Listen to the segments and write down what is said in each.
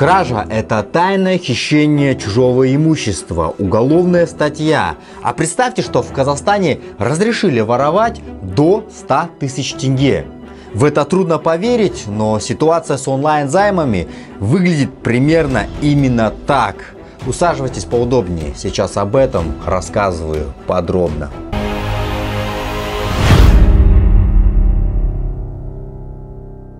Кража – это тайное хищение чужого имущества, уголовная статья. А представьте, что в Казахстане разрешили воровать до 100 тысяч тенге. В это трудно поверить, но ситуация с онлайн-займами выглядит примерно именно так. Усаживайтесь поудобнее, сейчас об этом рассказываю подробно.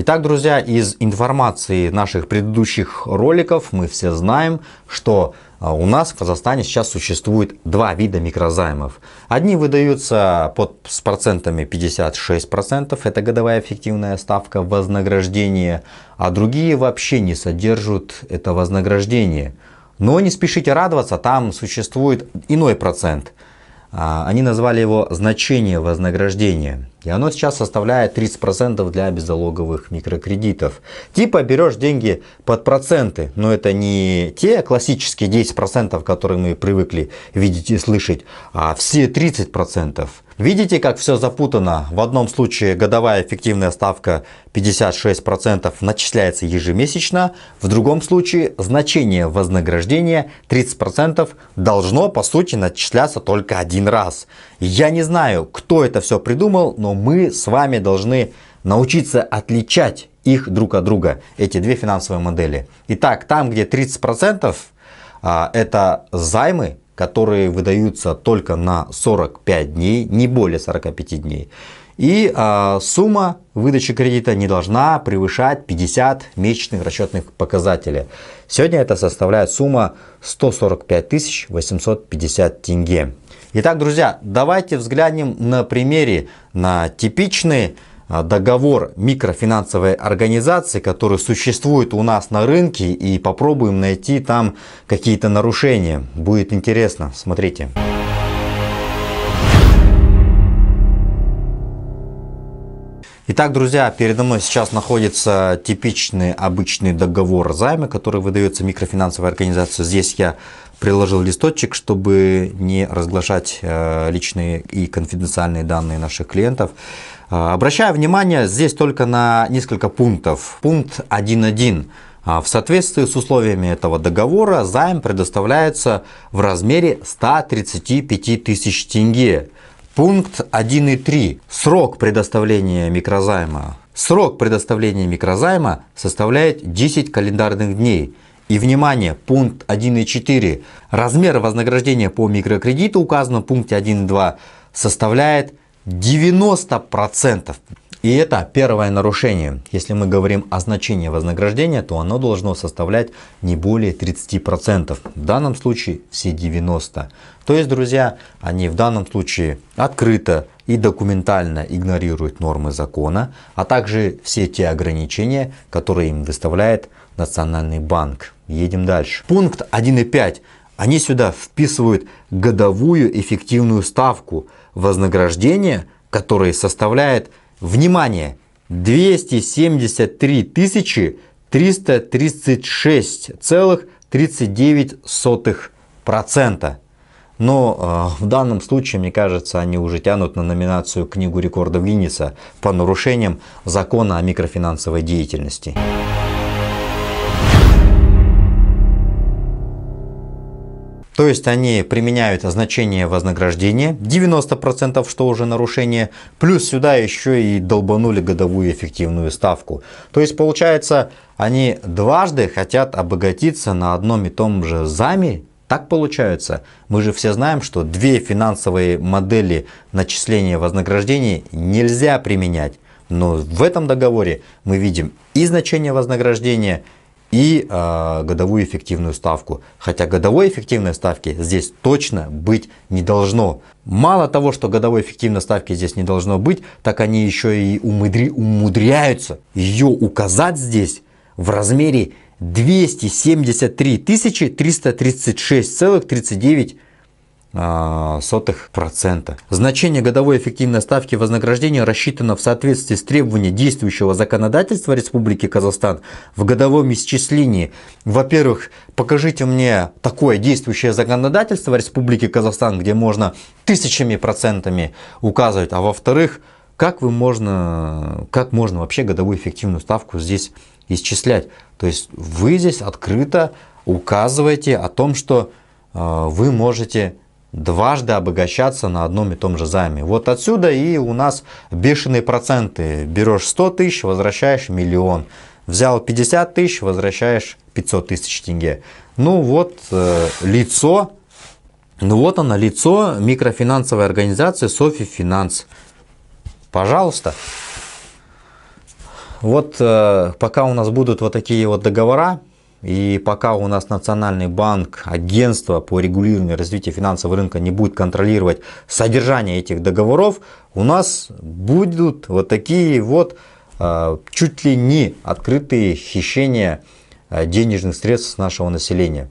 Итак, друзья, из информации наших предыдущих роликов мы все знаем, что а, у нас в Казахстане сейчас существует два вида микрозаймов. Одни выдаются под, с процентами 56%, это годовая эффективная ставка вознаграждения, а другие вообще не содержат это вознаграждение. Но не спешите радоваться, там существует иной процент. А, они назвали его значение вознаграждения. И оно сейчас составляет 30% для беззалоговых микрокредитов. Типа берешь деньги под проценты, но это не те классические 10%, которые мы привыкли видеть и слышать, а все 30%. Видите, как все запутано? В одном случае годовая эффективная ставка 56% начисляется ежемесячно, в другом случае значение вознаграждения 30% должно по сути начисляться только один раз. Я не знаю, кто это все придумал, но но мы с вами должны научиться отличать их друг от друга, эти две финансовые модели. Итак, там, где 30% а, это займы, которые выдаются только на 45 дней, не более 45 дней. И э, сумма выдачи кредита не должна превышать 50 месячных расчетных показателей. Сегодня это составляет сумма 145 850 тенге. Итак, друзья, давайте взглянем на примере на типичный а, договор микрофинансовой организации, который существует у нас на рынке и попробуем найти там какие-то нарушения. Будет интересно, смотрите. Итак, друзья, передо мной сейчас находится типичный обычный договор займа, который выдается микрофинансовой организации. Здесь я приложил листочек, чтобы не разглашать э, личные и конфиденциальные данные наших клиентов. Э, обращаю внимание здесь только на несколько пунктов. Пункт 1.1. А, в соответствии с условиями этого договора займ предоставляется в размере 135 тысяч тенге. Пункт 1.3. Срок предоставления микрозайма. Срок предоставления микрозайма составляет 10 календарных дней. И внимание, пункт 1.4. Размер вознаграждения по микрокредиту, указанном в пункте 1.2, составляет 90%. И это первое нарушение. Если мы говорим о значении вознаграждения, то оно должно составлять не более 30%. В данном случае все 90%. То есть, друзья, они в данном случае открыто и документально игнорируют нормы закона, а также все те ограничения, которые им выставляет Национальный банк. Едем дальше. Пункт 1.5. Они сюда вписывают годовую эффективную ставку вознаграждения, которая составляет Внимание! 273 336,39 процента. Но э, в данном случае, мне кажется, они уже тянут на номинацию «Книгу рекордов Гиннесса» по нарушениям закона о микрофинансовой деятельности. То есть они применяют значение вознаграждения 90%, что уже нарушение, плюс сюда еще и долбанули годовую эффективную ставку. То есть получается, они дважды хотят обогатиться на одном и том же заме так получается. Мы же все знаем, что две финансовые модели начисления вознаграждений нельзя применять. Но в этом договоре мы видим и значение вознаграждения, и э, годовую эффективную ставку. Хотя годовой эффективной ставки здесь точно быть не должно. Мало того, что годовой эффективной ставки здесь не должно быть, так они еще и умудри, умудряются ее указать здесь в размере 273 336,39 а, сотых 0,01%. Значение годовой эффективной ставки вознаграждения рассчитано в соответствии с требованиями действующего законодательства Республики Казахстан в годовом исчислении. Во-первых, покажите мне такое действующее законодательство Республики Казахстан, где можно тысячами процентами указывать, а во-вторых, как, вы можно, как можно вообще годовую эффективную ставку здесь исчислять. То есть вы здесь открыто указываете о том, что а, вы можете дважды обогащаться на одном и том же займе. Вот отсюда и у нас бешеные проценты. Берешь 100 тысяч, возвращаешь миллион. Взял 50 тысяч, возвращаешь 500 тысяч тенге. Ну вот э, лицо, ну вот оно лицо микрофинансовой организации Софи Финанс. Пожалуйста. Вот э, пока у нас будут вот такие вот договора, и пока у нас Национальный банк, агентство по регулированию развития финансового рынка не будет контролировать содержание этих договоров, у нас будут вот такие вот а, чуть ли не открытые хищения а, денежных средств нашего населения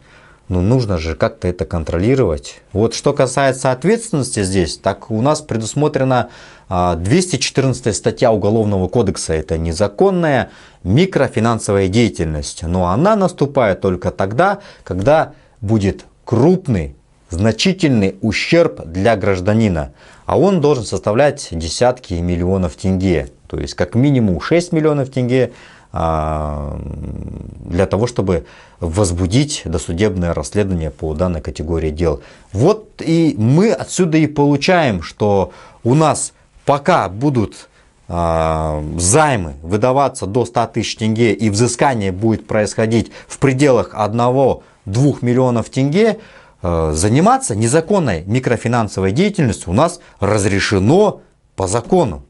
но ну, нужно же как-то это контролировать. Вот что касается ответственности здесь, так у нас предусмотрена 214 а, статья Уголовного кодекса. Это незаконная микрофинансовая деятельность. Но она наступает только тогда, когда будет крупный, значительный ущерб для гражданина. А он должен составлять десятки миллионов тенге. То есть как минимум 6 миллионов тенге – а, для того, чтобы возбудить досудебное расследование по данной категории дел. Вот и мы отсюда и получаем, что у нас пока будут а, займы выдаваться до 100 тысяч тенге и взыскание будет происходить в пределах 1-2 миллионов тенге, а, заниматься незаконной микрофинансовой деятельностью у нас разрешено по закону.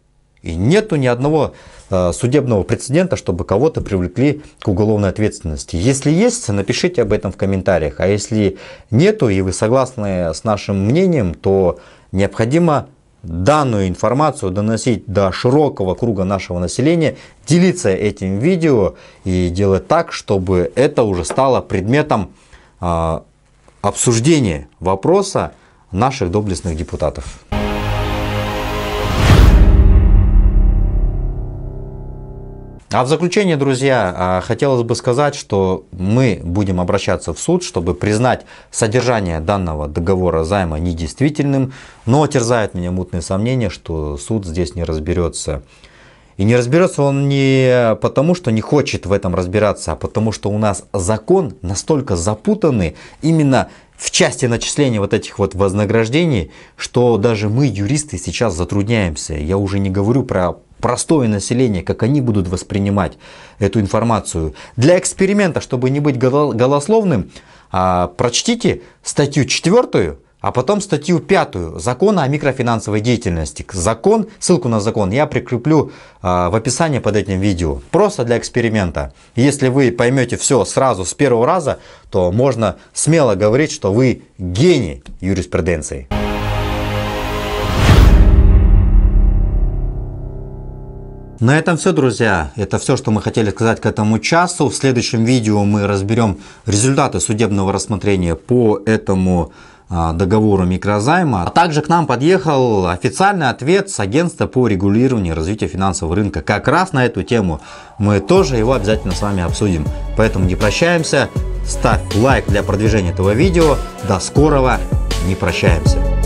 И нету ни одного э, судебного прецедента, чтобы кого-то привлекли к уголовной ответственности. Если есть, напишите об этом в комментариях. А если нету и вы согласны с нашим мнением, то необходимо данную информацию доносить до широкого круга нашего населения, делиться этим видео и делать так, чтобы это уже стало предметом а, обсуждения вопроса наших доблестных депутатов. А в заключение, друзья, а, хотелось бы сказать, что мы будем обращаться в суд, чтобы признать содержание данного договора займа недействительным, но терзают меня мутные сомнения, что суд здесь не разберется. И не разберется он не потому, что не хочет в этом разбираться, а потому, что у нас закон настолько запутанный именно в части начисления вот этих вот вознаграждений, что даже мы, юристы, сейчас затрудняемся. Я уже не говорю про простое население, как они будут воспринимать эту информацию. Для эксперимента, чтобы не быть голословным, а, прочтите статью четвертую, а потом статью пятую закона о микрофинансовой деятельности. Закон, ссылку на закон я прикреплю а, в описании под этим видео. Просто для эксперимента. Если вы поймете все сразу с первого раза, то можно смело говорить, что вы гений юриспруденции. На этом все, друзья. Это все, что мы хотели сказать к этому часу. В следующем видео мы разберем результаты судебного рассмотрения по этому а, договору микрозайма. А также к нам подъехал официальный ответ с агентства по регулированию и развитию финансового рынка. Как раз на эту тему мы тоже его обязательно с вами обсудим. Поэтому не прощаемся. Ставь лайк для продвижения этого видео. До скорого. Не прощаемся.